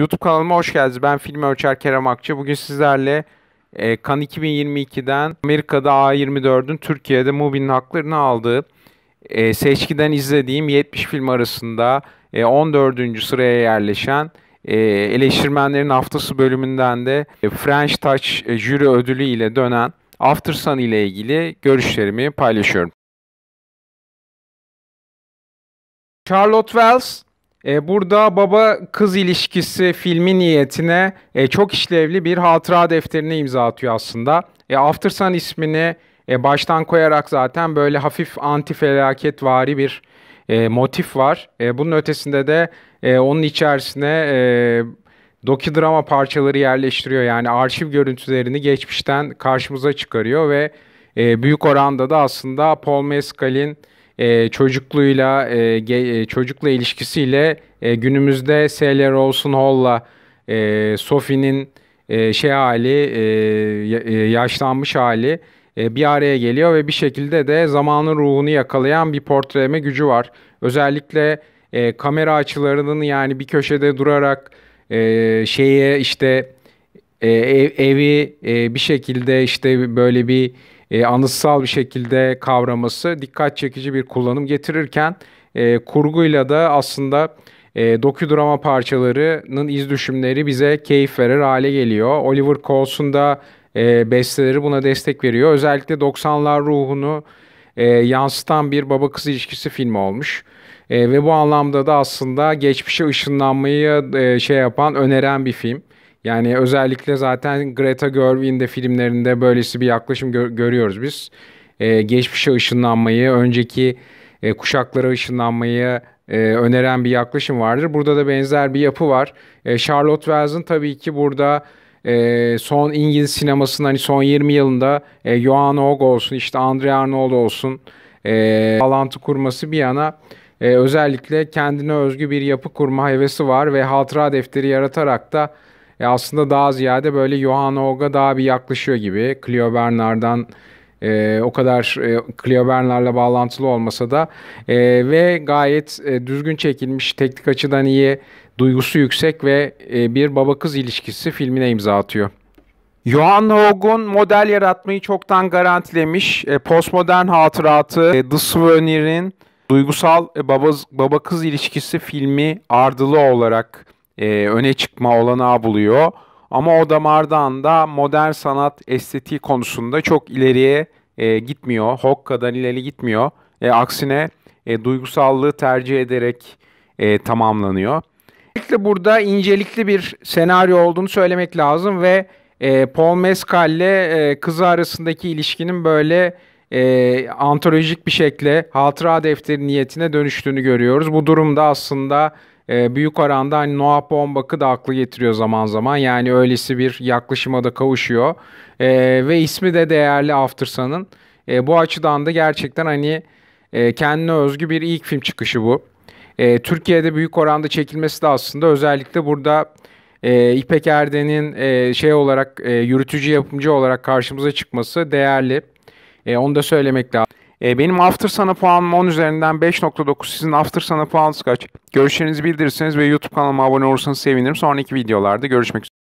YouTube kanalıma hoş geldiniz. Ben film ölçer Kerem Akça. Bugün sizlerle e, Kan 2022'den Amerika'da A24'ün Türkiye'de Mubi'nin haklarını aldığı e, seçkiden izlediğim 70 film arasında e, 14. sıraya yerleşen e, eleştirmenlerin haftası bölümünden de e, French Touch e, jüri ödülü ile dönen After Sun ile ilgili görüşlerimi paylaşıyorum. Charlotte Wells e, burada baba kız ilişkisi filmi niyetine e, çok işlevli bir hatıra defterine imza atıyor aslında. E, After Sun ismini baştan koyarak zaten böyle hafif anti felaketvari bir motif var. Bunun ötesinde de onun içerisine drama parçaları yerleştiriyor. Yani arşiv görüntülerini geçmişten karşımıza çıkarıyor ve büyük oranda da aslında Paul Mescal'in e, çocukluğuyla e, ge, e, çocukla ilişkisiyle e, günümüzde Sally Olsun Hall'la e, Sophie'nin e, şey hali e, e, yaşlanmış hali e, bir araya geliyor ve bir şekilde de zamanın ruhunu yakalayan bir portreleme gücü var. Özellikle e, kamera açılarının yani bir köşede durarak e, şeye işte e, ev, evi e, bir şekilde işte böyle bir e, anıtsal bir şekilde kavraması dikkat çekici bir kullanım getirirken e, kurguyla da aslında e, dokudrama parçalarının iz düşümleri bize keyif verir hale geliyor. Oliver Coles'un da e, besteleri buna destek veriyor. Özellikle 90'lar ruhunu e, yansıtan bir baba kız ilişkisi filmi olmuş. E, ve bu anlamda da aslında geçmişe ışınlanmayı e, şey yapan, öneren bir film. Yani özellikle zaten Greta Gerwig'in de filmlerinde böylesi bir yaklaşım gör- görüyoruz biz. Ee, geçmişe ışınlanmayı, önceki e, kuşaklara ışınlanmayı e, öneren bir yaklaşım vardır. Burada da benzer bir yapı var. E, Charlotte Wells'ın tabii ki burada e, son İngiliz sinemasının hani son 20 yılında e, Johan Hogg olsun, işte Andrea Arnold olsun e, bağlantı kurması bir yana e, özellikle kendine özgü bir yapı kurma hevesi var ve hatıra defteri yaratarak da e aslında daha ziyade böyle Johan Oga daha bir yaklaşıyor gibi. Clio Bernard'dan e, o kadar e, Clio Bernard'la bağlantılı olmasa da e, ve gayet e, düzgün çekilmiş, teknik açıdan iyi, duygusu yüksek ve e, bir baba kız ilişkisi filmine imza atıyor. Johan Hogan model yaratmayı çoktan garantilemiş. E, postmodern hatıratı e, The Souvenir'in duygusal e, baba, baba kız ilişkisi filmi ardılı olarak e, öne çıkma olanağı buluyor. Ama o damardan da modern sanat estetiği konusunda çok ileriye e, gitmiyor. Hokka'dan ileri gitmiyor. E, aksine e, duygusallığı tercih ederek e, tamamlanıyor. Özellikle burada incelikli bir senaryo olduğunu söylemek lazım ve e, Paul Mescal ile e, kızı arasındaki ilişkinin böyle e, antolojik bir şekle hatıra defteri niyetine dönüştüğünü görüyoruz. Bu durumda aslında e, büyük oranda hani Noah Baumbach'ı da aklı getiriyor zaman zaman. Yani öylesi bir yaklaşıma da kavuşuyor. E, ve ismi de değerli Aftersun'ın. E, ee, bu açıdan da gerçekten hani e, kendine özgü bir ilk film çıkışı bu. E, Türkiye'de büyük oranda çekilmesi de aslında özellikle burada e, İpek Erden'in e, şey olarak e, yürütücü yapımcı olarak karşımıza çıkması değerli. E, onu da söylemek lazım. E, benim After Sana puanım 10 üzerinden 5.9. Sizin After Sana puanınız kaç? Görüşlerinizi bildirirseniz ve YouTube kanalıma abone olursanız sevinirim. Sonraki videolarda görüşmek üzere.